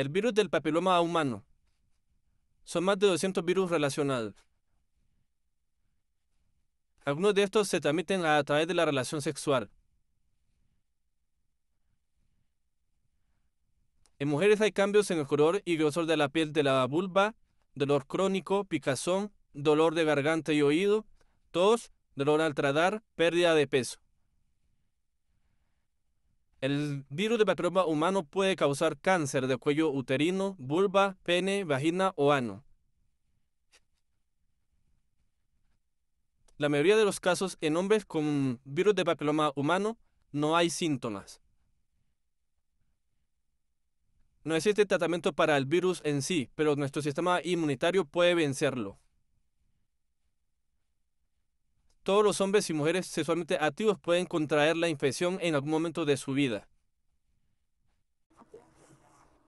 El virus del papiloma humano. Son más de 200 virus relacionados. Algunos de estos se transmiten a través de la relación sexual. En mujeres hay cambios en el color y grosor de la piel de la vulva, dolor crónico, picazón, dolor de garganta y oído, tos, dolor al tradar, pérdida de peso. El virus de papiloma humano puede causar cáncer de cuello uterino, vulva, pene, vagina o ano. La mayoría de los casos en hombres con virus de papiloma humano no hay síntomas. No existe tratamiento para el virus en sí, pero nuestro sistema inmunitario puede vencerlo todos los hombres y mujeres sexualmente activos pueden contraer la infección en algún momento de su vida.